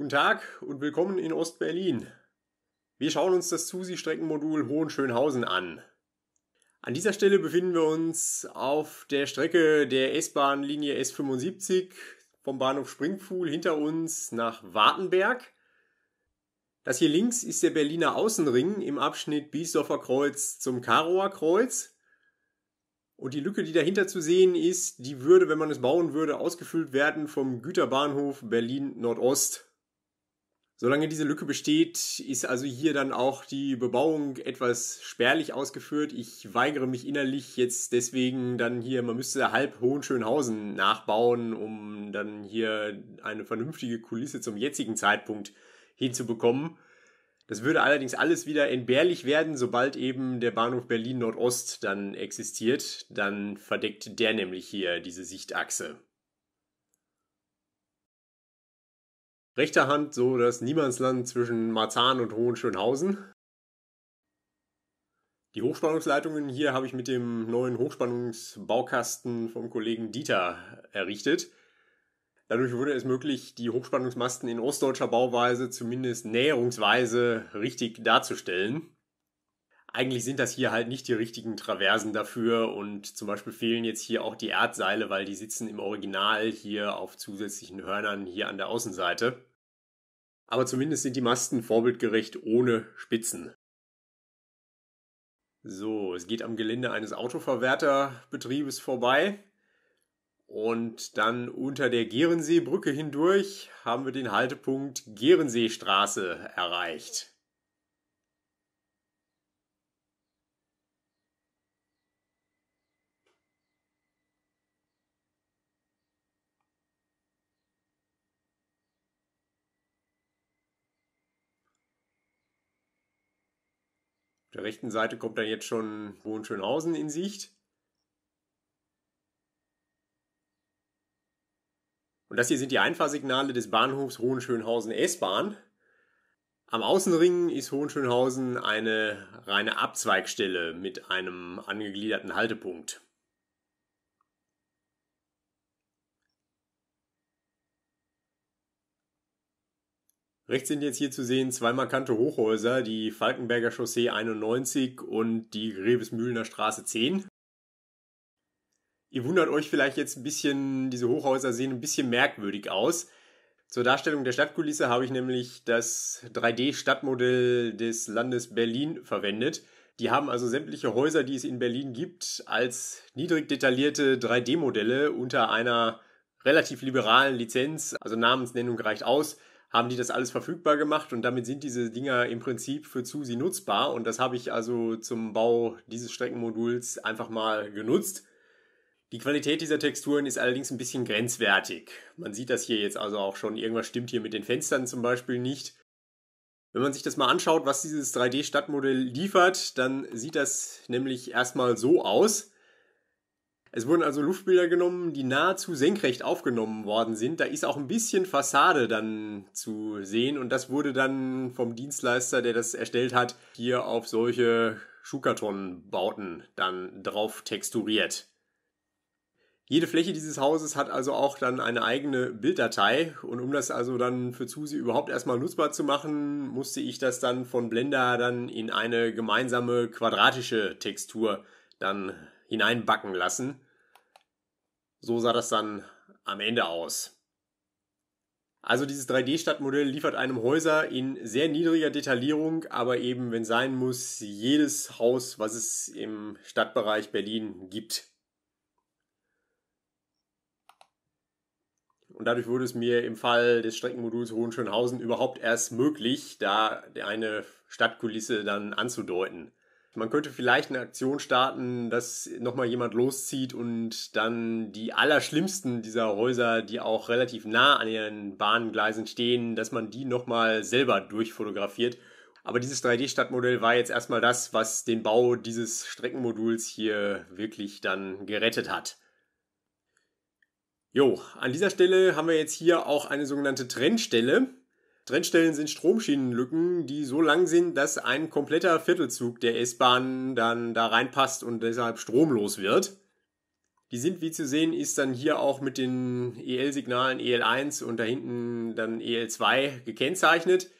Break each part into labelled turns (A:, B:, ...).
A: Guten Tag und willkommen in Ostberlin. Wir schauen uns das Zusi-Streckenmodul Hohenschönhausen an. An dieser Stelle befinden wir uns auf der Strecke der S-Bahn-Linie S75 vom Bahnhof Springfuhl hinter uns nach Wartenberg. Das hier links ist der Berliner Außenring im Abschnitt Biesdorfer Kreuz zum Karower Kreuz. Und die Lücke, die dahinter zu sehen ist, die würde, wenn man es bauen würde, ausgefüllt werden vom Güterbahnhof Berlin Nordost. Solange diese Lücke besteht, ist also hier dann auch die Bebauung etwas spärlich ausgeführt. Ich weigere mich innerlich jetzt deswegen dann hier, man müsste halb Hohenschönhausen nachbauen, um dann hier eine vernünftige Kulisse zum jetzigen Zeitpunkt hinzubekommen. Das würde allerdings alles wieder entbehrlich werden, sobald eben der Bahnhof Berlin Nordost dann existiert. Dann verdeckt der nämlich hier diese Sichtachse. rechter Hand so das Niemandsland zwischen Marzahn und Hohenschönhausen. Die Hochspannungsleitungen hier habe ich mit dem neuen Hochspannungsbaukasten vom Kollegen Dieter errichtet. Dadurch wurde es möglich, die Hochspannungsmasten in ostdeutscher Bauweise zumindest näherungsweise richtig darzustellen. Eigentlich sind das hier halt nicht die richtigen Traversen dafür und zum Beispiel fehlen jetzt hier auch die Erdseile, weil die sitzen im Original hier auf zusätzlichen Hörnern hier an der Außenseite aber zumindest sind die Masten vorbildgerecht ohne Spitzen. So, es geht am Gelände eines Autoverwerterbetriebes vorbei. Und dann unter der Gehrenseebrücke hindurch haben wir den Haltepunkt Gehrenseestraße erreicht. Auf der rechten Seite kommt dann jetzt schon Hohenschönhausen in Sicht. Und das hier sind die Einfahrsignale des Bahnhofs Hohenschönhausen S-Bahn. Am Außenring ist Hohenschönhausen eine reine Abzweigstelle mit einem angegliederten Haltepunkt. Rechts sind jetzt hier zu sehen zwei markante Hochhäuser, die Falkenberger Chaussee 91 und die Grevesmühlener Straße 10. Ihr wundert euch vielleicht jetzt ein bisschen, diese Hochhäuser sehen ein bisschen merkwürdig aus. Zur Darstellung der Stadtkulisse habe ich nämlich das 3D-Stadtmodell des Landes Berlin verwendet. Die haben also sämtliche Häuser, die es in Berlin gibt, als niedrig detaillierte 3D-Modelle unter einer relativ liberalen Lizenz, also Namensnennung reicht aus, haben die das alles verfügbar gemacht und damit sind diese Dinger im Prinzip für Susi nutzbar. Und das habe ich also zum Bau dieses Streckenmoduls einfach mal genutzt. Die Qualität dieser Texturen ist allerdings ein bisschen grenzwertig. Man sieht das hier jetzt also auch schon. Irgendwas stimmt hier mit den Fenstern zum Beispiel nicht. Wenn man sich das mal anschaut, was dieses 3D-Stadtmodell liefert, dann sieht das nämlich erstmal so aus. Es wurden also Luftbilder genommen, die nahezu senkrecht aufgenommen worden sind. Da ist auch ein bisschen Fassade dann zu sehen und das wurde dann vom Dienstleister, der das erstellt hat, hier auf solche Schuhkartonbauten dann drauf texturiert. Jede Fläche dieses Hauses hat also auch dann eine eigene Bilddatei und um das also dann für Susi überhaupt erstmal nutzbar zu machen, musste ich das dann von Blender dann in eine gemeinsame quadratische Textur dann hineinbacken lassen. So sah das dann am Ende aus. Also dieses 3D-Stadtmodell liefert einem Häuser in sehr niedriger Detaillierung, aber eben, wenn sein muss, jedes Haus, was es im Stadtbereich Berlin gibt. Und dadurch wurde es mir im Fall des Streckenmoduls Hohenschönhausen überhaupt erst möglich, da eine Stadtkulisse dann anzudeuten. Man könnte vielleicht eine Aktion starten, dass nochmal jemand loszieht und dann die allerschlimmsten dieser Häuser, die auch relativ nah an ihren Bahngleisen stehen, dass man die nochmal selber durchfotografiert. Aber dieses 3D-Stadtmodell war jetzt erstmal das, was den Bau dieses Streckenmoduls hier wirklich dann gerettet hat. Jo, an dieser Stelle haben wir jetzt hier auch eine sogenannte Trennstelle. Trennstellen sind Stromschienenlücken, die so lang sind, dass ein kompletter Viertelzug der S-Bahn dann da reinpasst und deshalb stromlos wird. Die sind, wie zu sehen, ist dann hier auch mit den EL-Signalen EL1 und da hinten dann EL2 gekennzeichnet.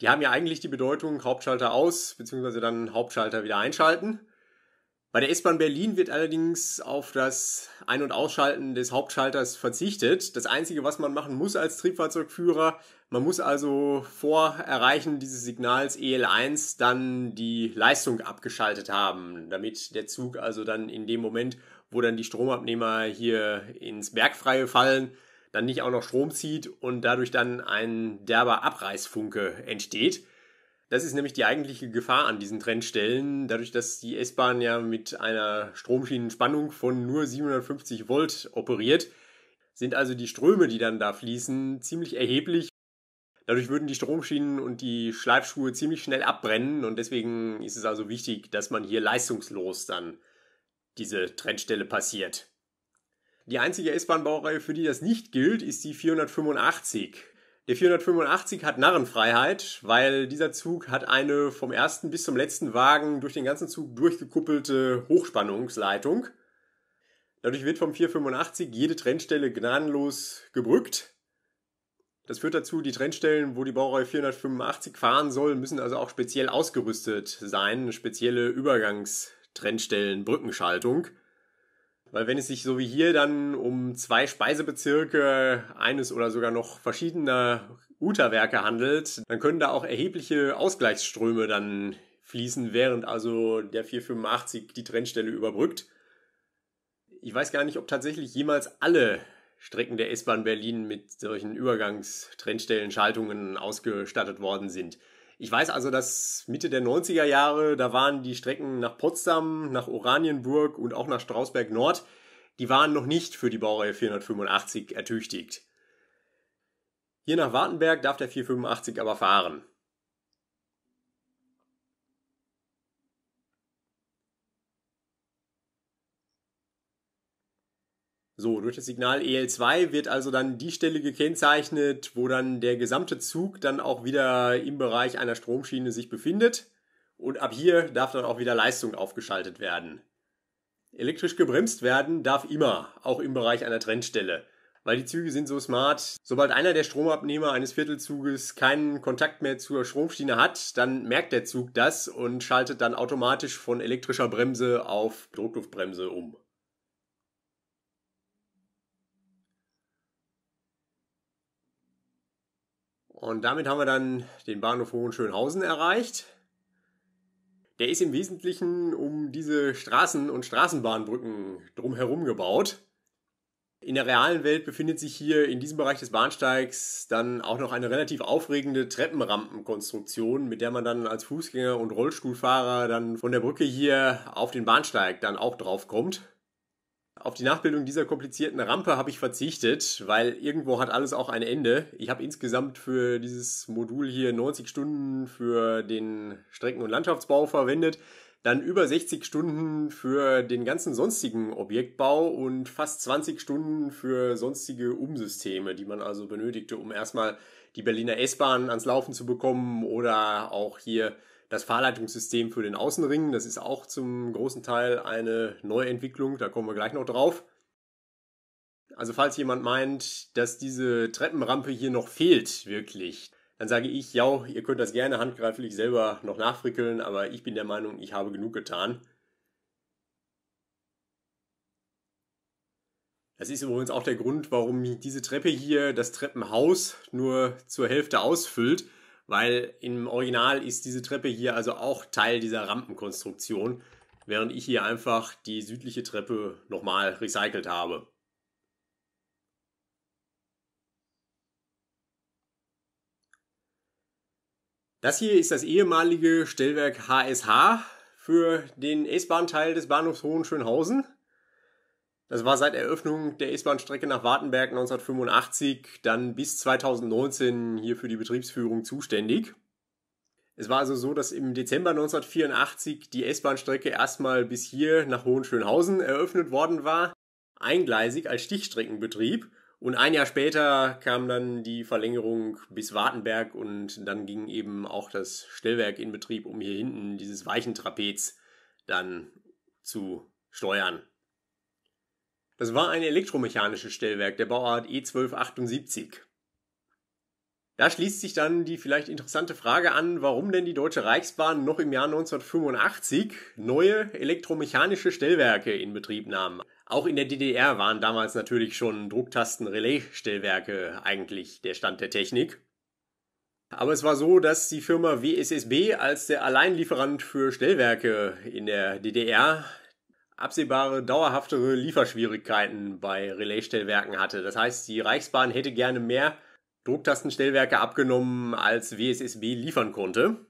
A: Die haben ja eigentlich die Bedeutung Hauptschalter aus, beziehungsweise dann Hauptschalter wieder einschalten. Bei der S-Bahn Berlin wird allerdings auf das Ein- und Ausschalten des Hauptschalters verzichtet. Das Einzige, was man machen muss als Triebfahrzeugführer, man muss also vor Erreichen dieses Signals EL1 dann die Leistung abgeschaltet haben, damit der Zug also dann in dem Moment, wo dann die Stromabnehmer hier ins Bergfreie fallen, dann nicht auch noch Strom zieht und dadurch dann ein derber Abreißfunke entsteht. Das ist nämlich die eigentliche Gefahr an diesen Trennstellen, dadurch, dass die S-Bahn ja mit einer Stromschienenspannung von nur 750 Volt operiert, sind also die Ströme, die dann da fließen, ziemlich erheblich Dadurch würden die Stromschienen und die Schleifschuhe ziemlich schnell abbrennen und deswegen ist es also wichtig, dass man hier leistungslos dann diese Trennstelle passiert. Die einzige S-Bahn-Baureihe, für die das nicht gilt, ist die 485. Der 485 hat Narrenfreiheit, weil dieser Zug hat eine vom ersten bis zum letzten Wagen durch den ganzen Zug durchgekuppelte Hochspannungsleitung. Dadurch wird vom 485 jede Trennstelle gnadenlos gebrückt das führt dazu, die Trennstellen, wo die Baureihe 485 fahren soll, müssen also auch speziell ausgerüstet sein, eine spezielle Übergangstrennstellen, Brückenschaltung. Weil wenn es sich so wie hier dann um zwei Speisebezirke eines oder sogar noch verschiedener Uterwerke handelt, dann können da auch erhebliche Ausgleichsströme dann fließen, während also der 485 die Trennstelle überbrückt. Ich weiß gar nicht, ob tatsächlich jemals alle Strecken der S-Bahn Berlin mit solchen Übergangstrennstellen, Schaltungen ausgestattet worden sind. Ich weiß also, dass Mitte der 90er Jahre, da waren die Strecken nach Potsdam, nach Oranienburg und auch nach Strausberg Nord, die waren noch nicht für die Baureihe 485 ertüchtigt. Hier nach Wartenberg darf der 485 aber fahren. So, durch das Signal EL2 wird also dann die Stelle gekennzeichnet, wo dann der gesamte Zug dann auch wieder im Bereich einer Stromschiene sich befindet. Und ab hier darf dann auch wieder Leistung aufgeschaltet werden. Elektrisch gebremst werden darf immer, auch im Bereich einer Trennstelle. Weil die Züge sind so smart, sobald einer der Stromabnehmer eines Viertelzuges keinen Kontakt mehr zur Stromschiene hat, dann merkt der Zug das und schaltet dann automatisch von elektrischer Bremse auf Druckluftbremse um. Und damit haben wir dann den Bahnhof Hohenschönhausen erreicht. Der ist im Wesentlichen um diese Straßen- und Straßenbahnbrücken drumherum gebaut. In der realen Welt befindet sich hier in diesem Bereich des Bahnsteigs dann auch noch eine relativ aufregende Treppenrampenkonstruktion, mit der man dann als Fußgänger und Rollstuhlfahrer dann von der Brücke hier auf den Bahnsteig dann auch drauf kommt. Auf die Nachbildung dieser komplizierten Rampe habe ich verzichtet, weil irgendwo hat alles auch ein Ende. Ich habe insgesamt für dieses Modul hier 90 Stunden für den Strecken- und Landschaftsbau verwendet, dann über 60 Stunden für den ganzen sonstigen Objektbau und fast 20 Stunden für sonstige Umsysteme, die man also benötigte, um erstmal die Berliner S-Bahn ans Laufen zu bekommen oder auch hier das Fahrleitungssystem für den Außenring, das ist auch zum großen Teil eine Neuentwicklung, da kommen wir gleich noch drauf. Also falls jemand meint, dass diese Treppenrampe hier noch fehlt, wirklich, dann sage ich, ja, ihr könnt das gerne handgreiflich selber noch nachfrickeln, aber ich bin der Meinung, ich habe genug getan. Das ist übrigens auch der Grund, warum diese Treppe hier das Treppenhaus nur zur Hälfte ausfüllt weil im Original ist diese Treppe hier also auch Teil dieser Rampenkonstruktion, während ich hier einfach die südliche Treppe nochmal recycelt habe. Das hier ist das ehemalige Stellwerk HSH für den S-Bahn-Teil des Bahnhofs Hohenschönhausen. Das war seit Eröffnung der S-Bahn-Strecke nach Wartenberg 1985 dann bis 2019 hier für die Betriebsführung zuständig. Es war also so, dass im Dezember 1984 die S-Bahn-Strecke erstmal bis hier nach Hohenschönhausen eröffnet worden war, eingleisig als Stichstreckenbetrieb. Und ein Jahr später kam dann die Verlängerung bis Wartenberg und dann ging eben auch das Stellwerk in Betrieb, um hier hinten dieses Weichentrapez dann zu steuern. Es war ein elektromechanisches Stellwerk der Bauart E1278. Da schließt sich dann die vielleicht interessante Frage an, warum denn die Deutsche Reichsbahn noch im Jahr 1985 neue elektromechanische Stellwerke in Betrieb nahm. Auch in der DDR waren damals natürlich schon Drucktasten-Relais-Stellwerke eigentlich der Stand der Technik. Aber es war so, dass die Firma WSSB als der Alleinlieferant für Stellwerke in der DDR absehbare, dauerhaftere Lieferschwierigkeiten bei Relaisstellwerken hatte. Das heißt, die Reichsbahn hätte gerne mehr Drucktastenstellwerke abgenommen, als WSSB liefern konnte.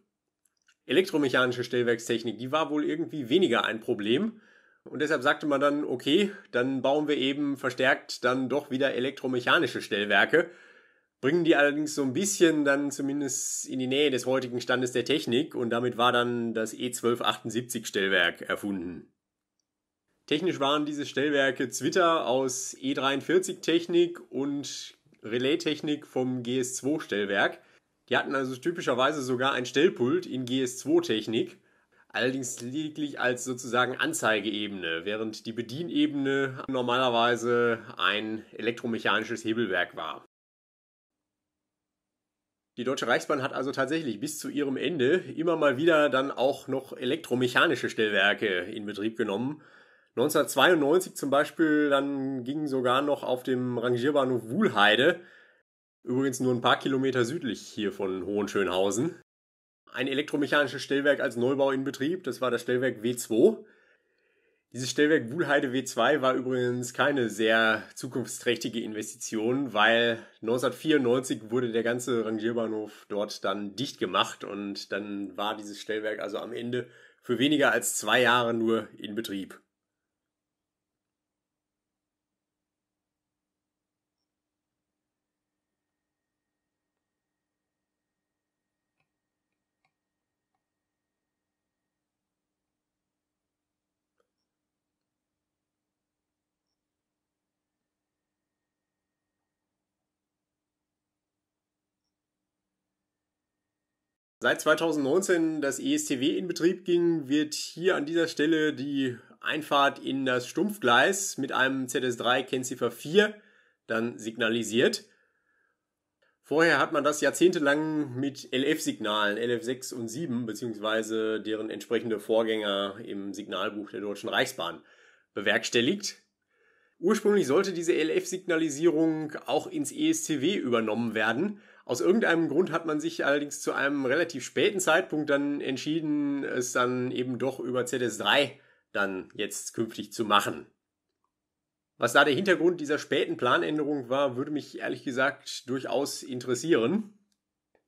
A: Elektromechanische Stellwerkstechnik, die war wohl irgendwie weniger ein Problem. Und deshalb sagte man dann, okay, dann bauen wir eben verstärkt dann doch wieder elektromechanische Stellwerke, bringen die allerdings so ein bisschen dann zumindest in die Nähe des heutigen Standes der Technik und damit war dann das E1278 Stellwerk erfunden. Technisch waren diese Stellwerke Zwitter aus E43-Technik und Relais-Technik vom GS2-Stellwerk. Die hatten also typischerweise sogar ein Stellpult in GS2-Technik, allerdings lediglich als sozusagen Anzeigeebene, während die Bedienebene normalerweise ein elektromechanisches Hebelwerk war. Die Deutsche Reichsbahn hat also tatsächlich bis zu ihrem Ende immer mal wieder dann auch noch elektromechanische Stellwerke in Betrieb genommen, 1992 zum Beispiel, dann ging sogar noch auf dem Rangierbahnhof Wuhlheide, übrigens nur ein paar Kilometer südlich hier von Hohenschönhausen, ein elektromechanisches Stellwerk als Neubau in Betrieb. Das war das Stellwerk W2. Dieses Stellwerk Wuhlheide W2 war übrigens keine sehr zukunftsträchtige Investition, weil 1994 wurde der ganze Rangierbahnhof dort dann dicht gemacht und dann war dieses Stellwerk also am Ende für weniger als zwei Jahre nur in Betrieb. Seit 2019 das ESTW in Betrieb ging, wird hier an dieser Stelle die Einfahrt in das Stumpfgleis mit einem ZS3 Kennziffer 4 dann signalisiert. Vorher hat man das jahrzehntelang mit LF-Signalen, LF6 und 7, bzw. deren entsprechende Vorgänger im Signalbuch der Deutschen Reichsbahn bewerkstelligt. Ursprünglich sollte diese LF-Signalisierung auch ins ESTW übernommen werden, aus irgendeinem Grund hat man sich allerdings zu einem relativ späten Zeitpunkt dann entschieden, es dann eben doch über ZS3 dann jetzt künftig zu machen. Was da der Hintergrund dieser späten Planänderung war, würde mich ehrlich gesagt durchaus interessieren.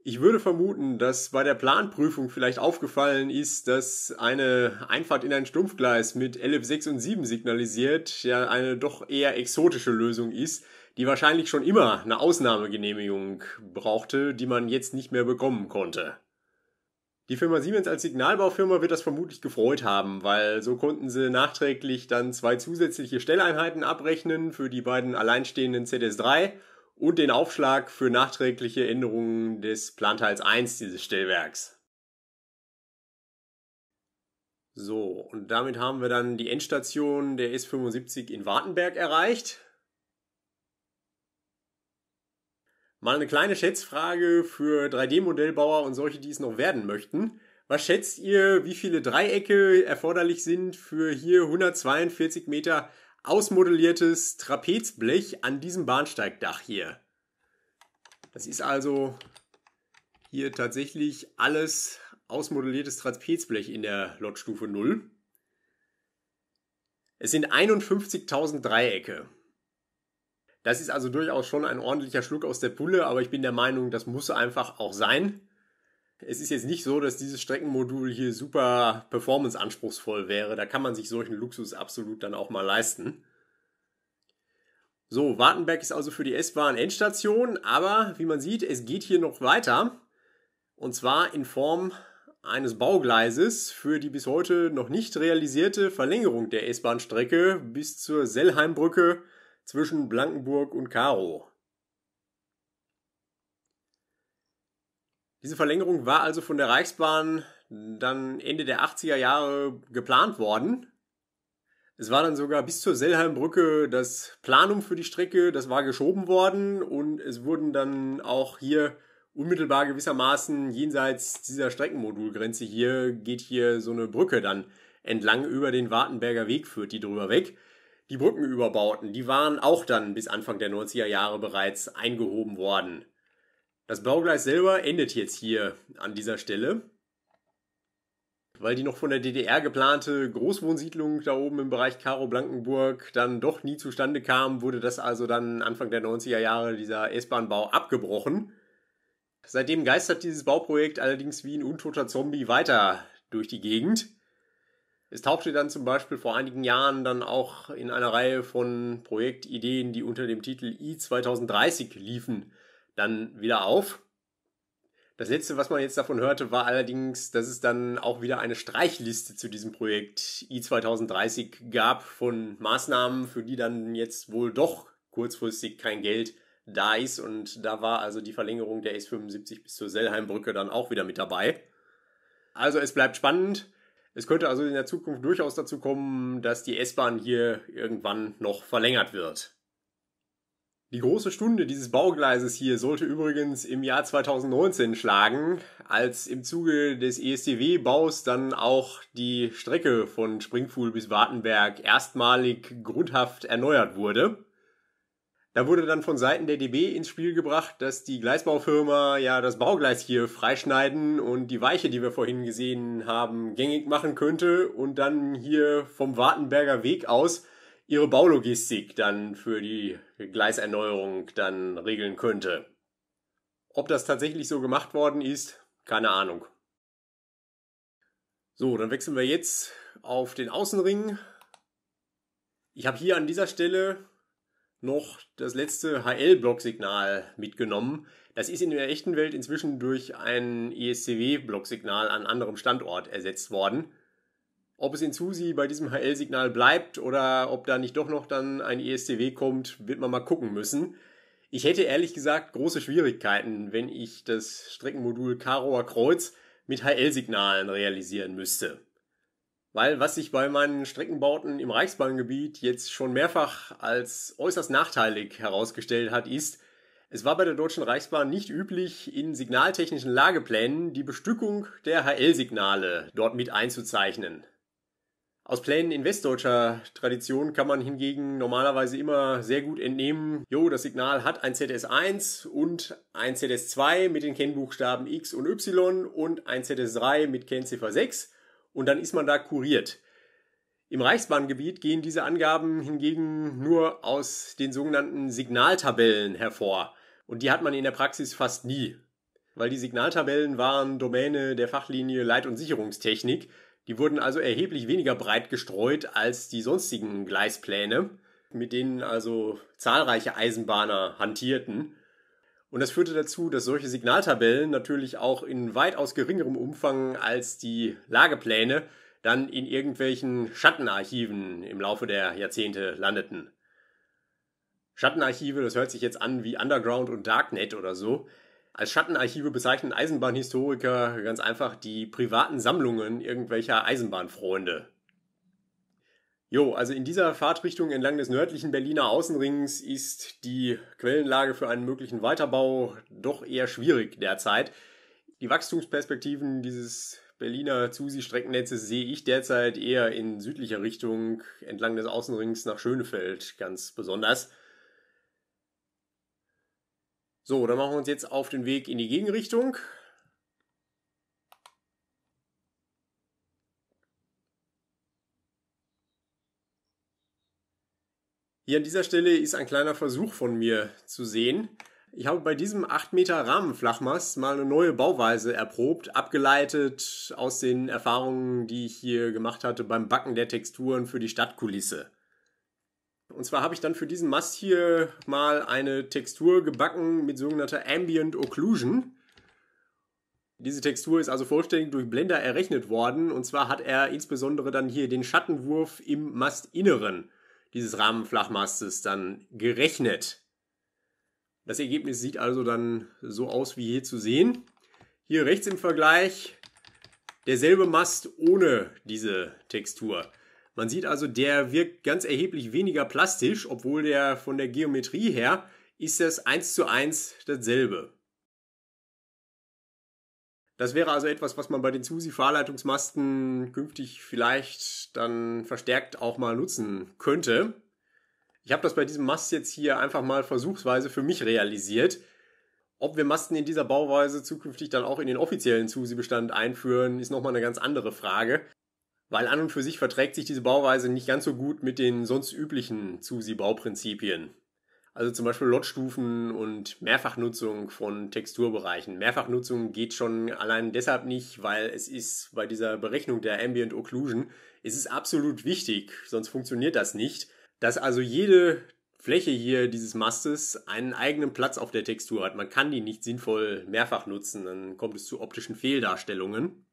A: Ich würde vermuten, dass bei der Planprüfung vielleicht aufgefallen ist, dass eine Einfahrt in ein Stumpfgleis mit LF6 und 7 signalisiert ja eine doch eher exotische Lösung ist, die wahrscheinlich schon immer eine Ausnahmegenehmigung brauchte, die man jetzt nicht mehr bekommen konnte. Die Firma Siemens als Signalbaufirma wird das vermutlich gefreut haben, weil so konnten sie nachträglich dann zwei zusätzliche Stelleinheiten abrechnen für die beiden alleinstehenden ZS3 und den Aufschlag für nachträgliche Änderungen des Planteils 1 dieses Stellwerks. So, und damit haben wir dann die Endstation der S75 in Wartenberg erreicht. Mal eine kleine Schätzfrage für 3D-Modellbauer und solche, die es noch werden möchten. Was schätzt ihr, wie viele Dreiecke erforderlich sind für hier 142 Meter ausmodelliertes Trapezblech an diesem Bahnsteigdach hier? Das ist also hier tatsächlich alles ausmodelliertes Trapezblech in der Lotstufe 0. Es sind 51.000 Dreiecke. Das ist also durchaus schon ein ordentlicher Schluck aus der Pulle, aber ich bin der Meinung, das muss einfach auch sein. Es ist jetzt nicht so, dass dieses Streckenmodul hier super performanceanspruchsvoll wäre. Da kann man sich solchen Luxus absolut dann auch mal leisten. So, Wartenberg ist also für die S-Bahn Endstation, aber wie man sieht, es geht hier noch weiter. Und zwar in Form eines Baugleises für die bis heute noch nicht realisierte Verlängerung der S-Bahn-Strecke bis zur Sellheimbrücke zwischen Blankenburg und Karo. Diese Verlängerung war also von der Reichsbahn dann Ende der 80er Jahre geplant worden. Es war dann sogar bis zur Sellheimbrücke das Planum für die Strecke, das war geschoben worden und es wurden dann auch hier unmittelbar gewissermaßen jenseits dieser Streckenmodulgrenze hier geht hier so eine Brücke dann entlang über den Wartenberger Weg führt die drüber weg die Brückenüberbauten, die waren auch dann bis Anfang der 90er Jahre bereits eingehoben worden. Das Baugleis selber endet jetzt hier an dieser Stelle, weil die noch von der DDR geplante Großwohnsiedlung da oben im Bereich Karo-Blankenburg dann doch nie zustande kam, wurde das also dann Anfang der 90er Jahre dieser S-Bahn-Bau abgebrochen. Seitdem geistert dieses Bauprojekt allerdings wie ein untoter Zombie weiter durch die Gegend. Es tauchte dann zum Beispiel vor einigen Jahren dann auch in einer Reihe von Projektideen, die unter dem Titel i2030 liefen, dann wieder auf. Das letzte, was man jetzt davon hörte, war allerdings, dass es dann auch wieder eine Streichliste zu diesem Projekt i2030 gab von Maßnahmen, für die dann jetzt wohl doch kurzfristig kein Geld da ist. Und da war also die Verlängerung der S75 bis zur Sellheimbrücke dann auch wieder mit dabei. Also es bleibt spannend. Es könnte also in der Zukunft durchaus dazu kommen, dass die S-Bahn hier irgendwann noch verlängert wird. Die große Stunde dieses Baugleises hier sollte übrigens im Jahr 2019 schlagen, als im Zuge des esdw baus dann auch die Strecke von Springfuhl bis Wartenberg erstmalig grundhaft erneuert wurde. Da wurde dann von Seiten der DB ins Spiel gebracht, dass die Gleisbaufirma ja das Baugleis hier freischneiden und die Weiche, die wir vorhin gesehen haben, gängig machen könnte und dann hier vom Wartenberger Weg aus ihre Baulogistik dann für die Gleiserneuerung dann regeln könnte. Ob das tatsächlich so gemacht worden ist, keine Ahnung. So, dann wechseln wir jetzt auf den Außenring. Ich habe hier an dieser Stelle noch das letzte HL-Blocksignal mitgenommen. Das ist in der echten Welt inzwischen durch ein ESCW-Blocksignal an anderem Standort ersetzt worden. Ob es in SUSI bei diesem HL-Signal bleibt oder ob da nicht doch noch dann ein ESCW kommt, wird man mal gucken müssen. Ich hätte ehrlich gesagt große Schwierigkeiten, wenn ich das Streckenmodul Karower Kreuz mit HL-Signalen realisieren müsste. Weil was sich bei meinen Streckenbauten im Reichsbahngebiet jetzt schon mehrfach als äußerst nachteilig herausgestellt hat, ist, es war bei der Deutschen Reichsbahn nicht üblich, in signaltechnischen Lageplänen die Bestückung der HL-Signale dort mit einzuzeichnen. Aus Plänen in westdeutscher Tradition kann man hingegen normalerweise immer sehr gut entnehmen, jo, das Signal hat ein ZS1 und ein ZS2 mit den Kennbuchstaben X und Y und ein ZS3 mit Kennziffer 6 und dann ist man da kuriert. Im Reichsbahngebiet gehen diese Angaben hingegen nur aus den sogenannten Signaltabellen hervor. Und die hat man in der Praxis fast nie. Weil die Signaltabellen waren Domäne der Fachlinie Leit- und Sicherungstechnik. Die wurden also erheblich weniger breit gestreut als die sonstigen Gleispläne, mit denen also zahlreiche Eisenbahner hantierten. Und das führte dazu, dass solche Signaltabellen natürlich auch in weitaus geringerem Umfang als die Lagepläne dann in irgendwelchen Schattenarchiven im Laufe der Jahrzehnte landeten. Schattenarchive, das hört sich jetzt an wie Underground und Darknet oder so. Als Schattenarchive bezeichnen Eisenbahnhistoriker ganz einfach die privaten Sammlungen irgendwelcher Eisenbahnfreunde. Jo, also in dieser Fahrtrichtung entlang des nördlichen Berliner Außenrings ist die Quellenlage für einen möglichen Weiterbau doch eher schwierig derzeit. Die Wachstumsperspektiven dieses Berliner Zusi-Streckennetzes sehe ich derzeit eher in südlicher Richtung entlang des Außenrings nach Schönefeld ganz besonders. So, dann machen wir uns jetzt auf den Weg in die Gegenrichtung. Hier an dieser Stelle ist ein kleiner Versuch von mir zu sehen. Ich habe bei diesem 8 Meter Rahmenflachmast mal eine neue Bauweise erprobt, abgeleitet aus den Erfahrungen, die ich hier gemacht hatte beim Backen der Texturen für die Stadtkulisse. Und zwar habe ich dann für diesen Mast hier mal eine Textur gebacken mit sogenannter Ambient Occlusion. Diese Textur ist also vollständig durch Blender errechnet worden und zwar hat er insbesondere dann hier den Schattenwurf im Mastinneren dieses Rahmenflachmastes dann gerechnet. Das Ergebnis sieht also dann so aus wie hier zu sehen. Hier rechts im Vergleich derselbe Mast ohne diese Textur. Man sieht also, der wirkt ganz erheblich weniger plastisch, obwohl der von der Geometrie her ist das eins zu eins dasselbe. Das wäre also etwas, was man bei den SUSI-Fahrleitungsmasten künftig vielleicht dann verstärkt auch mal nutzen könnte. Ich habe das bei diesem Mast jetzt hier einfach mal versuchsweise für mich realisiert. Ob wir Masten in dieser Bauweise zukünftig dann auch in den offiziellen SUSI-Bestand einführen, ist nochmal eine ganz andere Frage. Weil an und für sich verträgt sich diese Bauweise nicht ganz so gut mit den sonst üblichen SUSI-Bauprinzipien. Also zum Beispiel Lotstufen und Mehrfachnutzung von Texturbereichen. Mehrfachnutzung geht schon allein deshalb nicht, weil es ist bei dieser Berechnung der Ambient Occlusion, ist es absolut wichtig, sonst funktioniert das nicht, dass also jede Fläche hier dieses Mastes einen eigenen Platz auf der Textur hat. Man kann die nicht sinnvoll mehrfach nutzen, dann kommt es zu optischen Fehldarstellungen.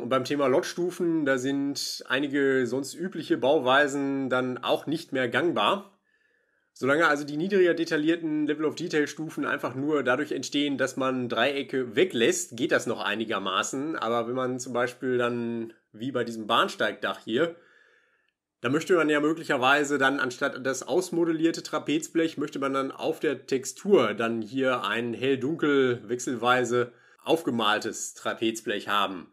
A: Und beim Thema Lotstufen, da sind einige sonst übliche Bauweisen dann auch nicht mehr gangbar. Solange also die niedriger detaillierten Level of Detail Stufen einfach nur dadurch entstehen, dass man Dreiecke weglässt, geht das noch einigermaßen. Aber wenn man zum Beispiel dann, wie bei diesem Bahnsteigdach hier, da möchte man ja möglicherweise dann anstatt das ausmodellierte Trapezblech, möchte man dann auf der Textur dann hier ein hell-dunkel wechselweise aufgemaltes Trapezblech haben.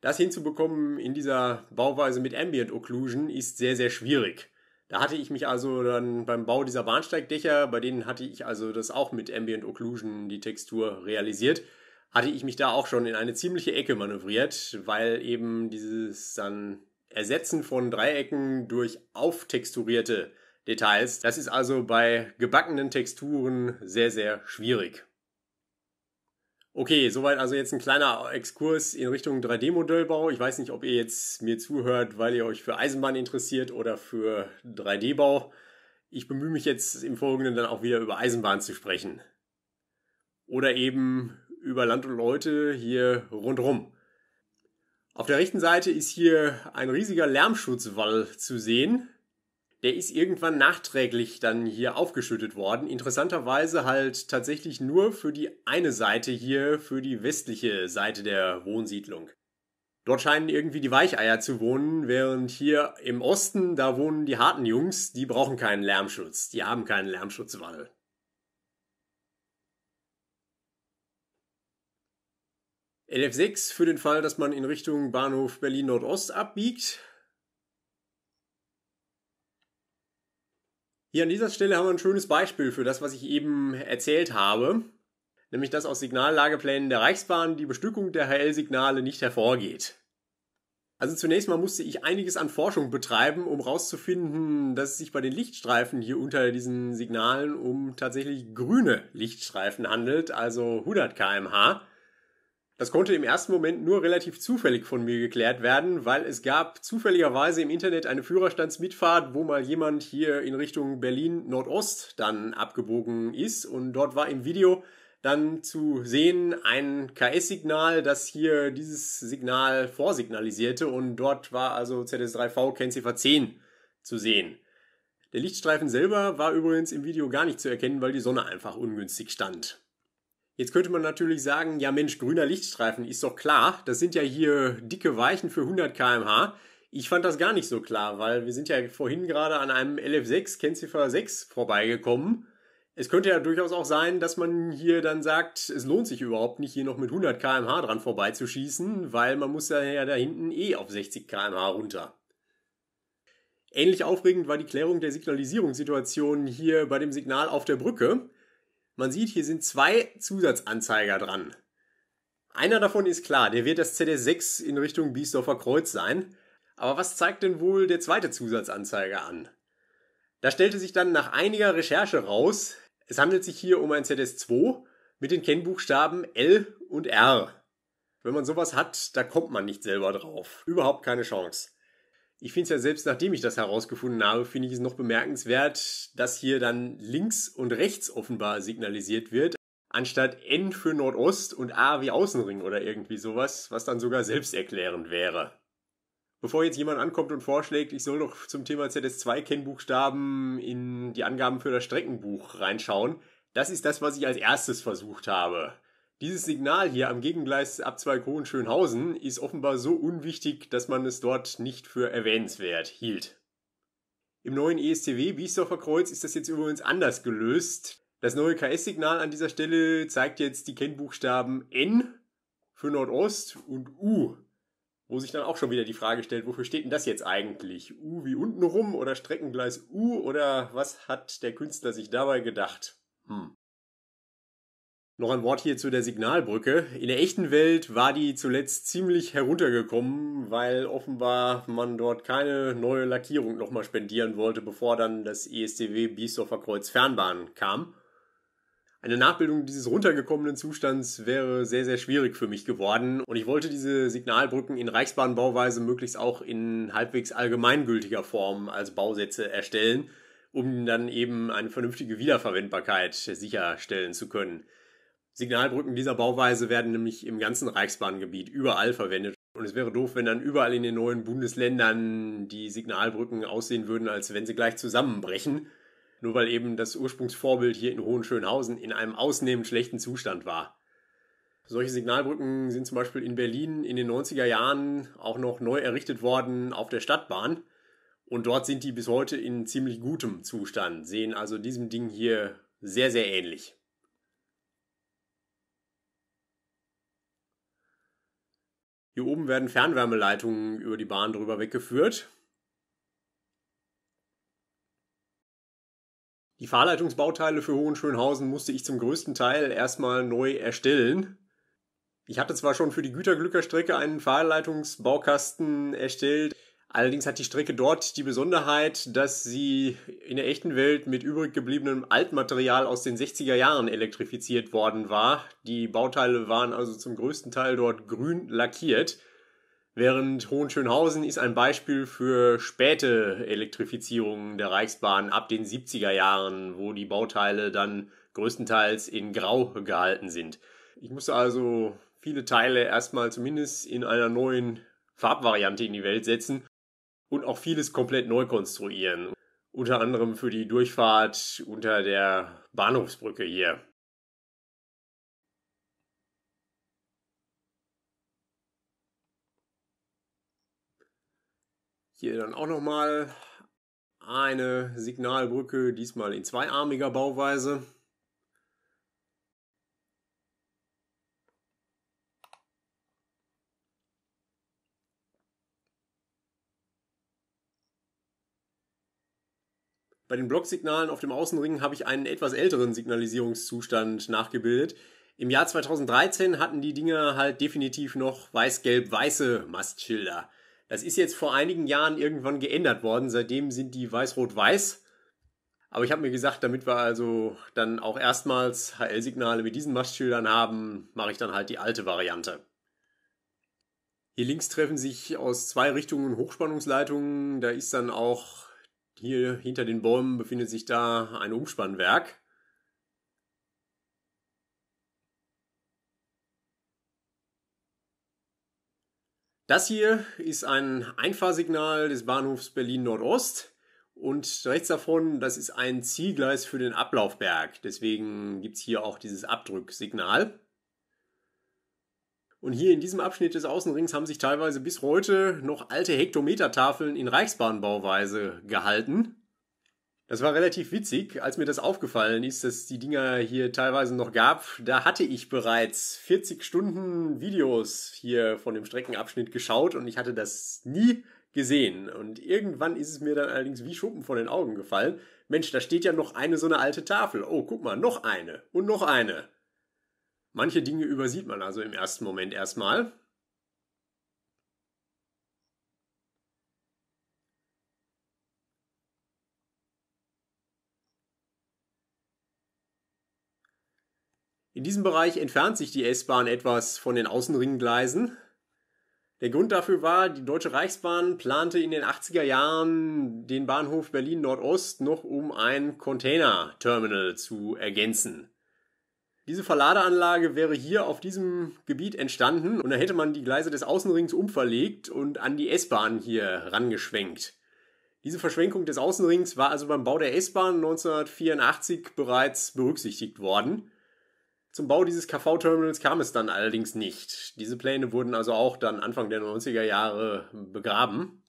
A: Das hinzubekommen in dieser Bauweise mit Ambient Occlusion ist sehr, sehr schwierig. Da hatte ich mich also dann beim Bau dieser Bahnsteigdächer, bei denen hatte ich also das auch mit Ambient Occlusion, die Textur realisiert, hatte ich mich da auch schon in eine ziemliche Ecke manövriert, weil eben dieses dann Ersetzen von Dreiecken durch auftexturierte Details, das ist also bei gebackenen Texturen sehr, sehr schwierig. Okay, soweit also jetzt ein kleiner Exkurs in Richtung 3D-Modellbau. Ich weiß nicht, ob ihr jetzt mir zuhört, weil ihr euch für Eisenbahn interessiert oder für 3D-Bau. Ich bemühe mich jetzt im Folgenden dann auch wieder über Eisenbahn zu sprechen. Oder eben über Land und Leute hier rundrum. Auf der rechten Seite ist hier ein riesiger Lärmschutzwall zu sehen der ist irgendwann nachträglich dann hier aufgeschüttet worden. Interessanterweise halt tatsächlich nur für die eine Seite hier, für die westliche Seite der Wohnsiedlung. Dort scheinen irgendwie die Weicheier zu wohnen, während hier im Osten, da wohnen die harten Jungs, die brauchen keinen Lärmschutz, die haben keinen Lärmschutzwall. LF6 für den Fall, dass man in Richtung Bahnhof Berlin Nordost abbiegt. Hier an dieser Stelle haben wir ein schönes Beispiel für das, was ich eben erzählt habe, nämlich dass aus Signallageplänen der Reichsbahn die Bestückung der HL-Signale nicht hervorgeht. Also zunächst mal musste ich einiges an Forschung betreiben, um herauszufinden, dass es sich bei den Lichtstreifen hier unter diesen Signalen um tatsächlich grüne Lichtstreifen handelt, also 100 kmh. Das konnte im ersten Moment nur relativ zufällig von mir geklärt werden, weil es gab zufälligerweise im Internet eine Führerstandsmitfahrt, wo mal jemand hier in Richtung Berlin Nordost dann abgebogen ist und dort war im Video dann zu sehen ein KS-Signal, das hier dieses Signal vorsignalisierte und dort war also ZS3V Kennziffer 10 zu sehen. Der Lichtstreifen selber war übrigens im Video gar nicht zu erkennen, weil die Sonne einfach ungünstig stand. Jetzt könnte man natürlich sagen, ja Mensch, grüner Lichtstreifen ist doch klar, das sind ja hier dicke Weichen für 100 km/h. Ich fand das gar nicht so klar, weil wir sind ja vorhin gerade an einem LF6, Kennziffer 6 vorbeigekommen. Es könnte ja durchaus auch sein, dass man hier dann sagt, es lohnt sich überhaupt nicht, hier noch mit 100 km/h dran vorbeizuschießen, weil man muss ja da hinten eh auf 60 km/h runter. Ähnlich aufregend war die Klärung der Signalisierungssituation hier bei dem Signal auf der Brücke. Man sieht, hier sind zwei Zusatzanzeiger dran. Einer davon ist klar, der wird das ZS6 in Richtung Biesdorfer Kreuz sein. Aber was zeigt denn wohl der zweite Zusatzanzeiger an? Da stellte sich dann nach einiger Recherche raus, es handelt sich hier um ein ZS2 mit den Kennbuchstaben L und R. Wenn man sowas hat, da kommt man nicht selber drauf. Überhaupt keine Chance ich finde es ja selbst, nachdem ich das herausgefunden habe, finde ich es noch bemerkenswert, dass hier dann links und rechts offenbar signalisiert wird, anstatt N für Nordost und A wie Außenring oder irgendwie sowas, was dann sogar selbsterklärend wäre. Bevor jetzt jemand ankommt und vorschlägt, ich soll doch zum Thema ZS2 Kennbuchstaben in die Angaben für das Streckenbuch reinschauen, das ist das, was ich als erstes versucht habe. Dieses Signal hier am Gegengleis Abzweig Hohenschönhausen ist offenbar so unwichtig, dass man es dort nicht für erwähnenswert hielt. Im neuen ESTW Biesdorfer Kreuz ist das jetzt übrigens anders gelöst. Das neue KS-Signal an dieser Stelle zeigt jetzt die Kennbuchstaben N für Nordost und U, wo sich dann auch schon wieder die Frage stellt, wofür steht denn das jetzt eigentlich? U wie unten rum oder Streckengleis U oder was hat der Künstler sich dabei gedacht? Hm. Noch ein Wort hier zu der Signalbrücke. In der echten Welt war die zuletzt ziemlich heruntergekommen, weil offenbar man dort keine neue Lackierung nochmal spendieren wollte, bevor dann das ESTW Biesdorfer Kreuz Fernbahn kam. Eine Nachbildung dieses runtergekommenen Zustands wäre sehr, sehr schwierig für mich geworden und ich wollte diese Signalbrücken in Reichsbahnbauweise möglichst auch in halbwegs allgemeingültiger Form als Bausätze erstellen, um dann eben eine vernünftige Wiederverwendbarkeit sicherstellen zu können. Signalbrücken dieser Bauweise werden nämlich im ganzen Reichsbahngebiet überall verwendet. Und es wäre doof, wenn dann überall in den neuen Bundesländern die Signalbrücken aussehen würden, als wenn sie gleich zusammenbrechen. Nur weil eben das Ursprungsvorbild hier in Hohenschönhausen in einem ausnehmend schlechten Zustand war. Solche Signalbrücken sind zum Beispiel in Berlin in den 90er Jahren auch noch neu errichtet worden auf der Stadtbahn. Und dort sind die bis heute in ziemlich gutem Zustand, sehen also diesem Ding hier sehr, sehr ähnlich. Hier oben werden Fernwärmeleitungen über die Bahn drüber weggeführt. Die Fahrleitungsbauteile für Hohenschönhausen musste ich zum größten Teil erstmal neu erstellen. Ich hatte zwar schon für die Güterglückerstrecke einen Fahrleitungsbaukasten erstellt, Allerdings hat die Strecke dort die Besonderheit, dass sie in der echten Welt mit übrig gebliebenem Altmaterial aus den 60er Jahren elektrifiziert worden war. Die Bauteile waren also zum größten Teil dort grün lackiert. Während Hohenschönhausen ist ein Beispiel für späte Elektrifizierungen der Reichsbahn ab den 70er Jahren, wo die Bauteile dann größtenteils in Grau gehalten sind. Ich musste also viele Teile erstmal zumindest in einer neuen Farbvariante in die Welt setzen und auch vieles komplett neu konstruieren. Unter anderem für die Durchfahrt unter der Bahnhofsbrücke hier. Hier dann auch nochmal eine Signalbrücke, diesmal in zweiarmiger Bauweise. Bei den Blocksignalen auf dem Außenring habe ich einen etwas älteren Signalisierungszustand nachgebildet. Im Jahr 2013 hatten die Dinger halt definitiv noch weiß-gelb-weiße Mastschilder. Das ist jetzt vor einigen Jahren irgendwann geändert worden. Seitdem sind die weiß-rot-weiß. Aber ich habe mir gesagt, damit wir also dann auch erstmals HL-Signale mit diesen Mastschildern haben, mache ich dann halt die alte Variante. Hier links treffen sich aus zwei Richtungen Hochspannungsleitungen. Da ist dann auch hier hinter den Bäumen befindet sich da ein Umspannwerk. Das hier ist ein Einfahrsignal des Bahnhofs Berlin Nordost. Und rechts davon, das ist ein Zielgleis für den Ablaufberg. Deswegen gibt es hier auch dieses Abdrücksignal. Und hier in diesem Abschnitt des Außenrings haben sich teilweise bis heute noch alte Hektometertafeln in Reichsbahnbauweise gehalten. Das war relativ witzig, als mir das aufgefallen ist, dass die Dinger hier teilweise noch gab. Da hatte ich bereits 40 Stunden Videos hier von dem Streckenabschnitt geschaut und ich hatte das nie gesehen. Und irgendwann ist es mir dann allerdings wie Schuppen von den Augen gefallen. Mensch, da steht ja noch eine so eine alte Tafel. Oh, guck mal, noch eine und noch eine. Manche Dinge übersieht man also im ersten Moment erstmal. In diesem Bereich entfernt sich die S-Bahn etwas von den Außenringgleisen. Der Grund dafür war, die Deutsche Reichsbahn plante in den 80er Jahren den Bahnhof Berlin Nordost noch um ein Containerterminal zu ergänzen. Diese Verladeanlage wäre hier auf diesem Gebiet entstanden und da hätte man die Gleise des Außenrings umverlegt und an die S-Bahn hier rangeschwenkt. Diese Verschwenkung des Außenrings war also beim Bau der S-Bahn 1984 bereits berücksichtigt worden. Zum Bau dieses KV-Terminals kam es dann allerdings nicht. Diese Pläne wurden also auch dann Anfang der 90er Jahre begraben.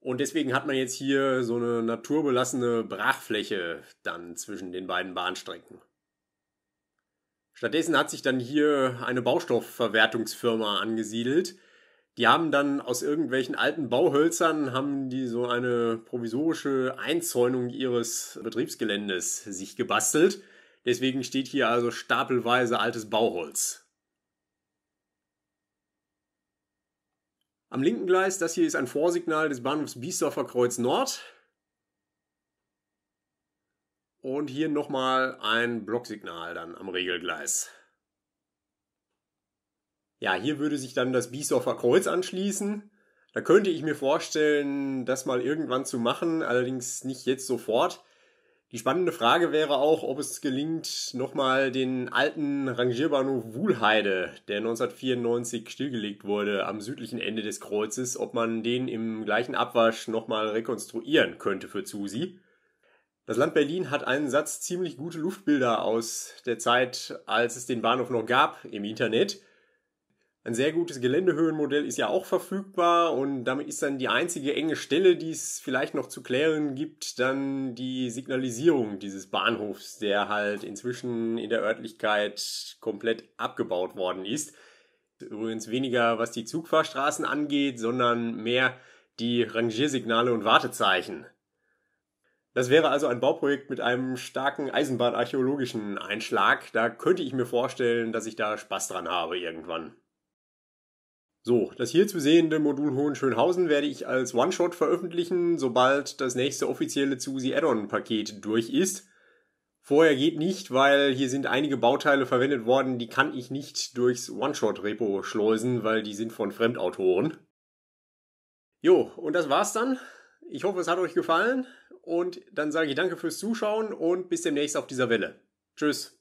A: Und deswegen hat man jetzt hier so eine naturbelassene Brachfläche dann zwischen den beiden Bahnstrecken. Stattdessen hat sich dann hier eine Baustoffverwertungsfirma angesiedelt. Die haben dann aus irgendwelchen alten Bauhölzern haben die so eine provisorische Einzäunung ihres Betriebsgeländes sich gebastelt. Deswegen steht hier also stapelweise altes Bauholz. Am linken Gleis, das hier ist ein Vorsignal des Bahnhofs Biesdorfer Kreuz Nord. Und hier nochmal ein Blocksignal dann am Regelgleis. Ja, hier würde sich dann das Biesdorfer Kreuz anschließen. Da könnte ich mir vorstellen, das mal irgendwann zu machen, allerdings nicht jetzt sofort. Die spannende Frage wäre auch, ob es gelingt, nochmal den alten Rangierbahnhof Wuhlheide, der 1994 stillgelegt wurde, am südlichen Ende des Kreuzes, ob man den im gleichen Abwasch nochmal rekonstruieren könnte für Susi. Das Land Berlin hat einen Satz ziemlich gute Luftbilder aus der Zeit, als es den Bahnhof noch gab im Internet. Ein sehr gutes Geländehöhenmodell ist ja auch verfügbar und damit ist dann die einzige enge Stelle, die es vielleicht noch zu klären gibt, dann die Signalisierung dieses Bahnhofs, der halt inzwischen in der Örtlichkeit komplett abgebaut worden ist. Übrigens weniger was die Zugfahrstraßen angeht, sondern mehr die Rangiersignale und Wartezeichen. Das wäre also ein Bauprojekt mit einem starken eisenbahnarchäologischen Einschlag. Da könnte ich mir vorstellen, dass ich da Spaß dran habe irgendwann. So, das hier zu sehende Modul Hohenschönhausen werde ich als One-Shot veröffentlichen, sobald das nächste offizielle Zusi Add-on-Paket durch ist. Vorher geht nicht, weil hier sind einige Bauteile verwendet worden, die kann ich nicht durchs One-Shot-Repo schleusen, weil die sind von Fremdautoren. Jo, und das war's dann. Ich hoffe, es hat euch gefallen und dann sage ich danke fürs Zuschauen und bis demnächst auf dieser Welle. Tschüss.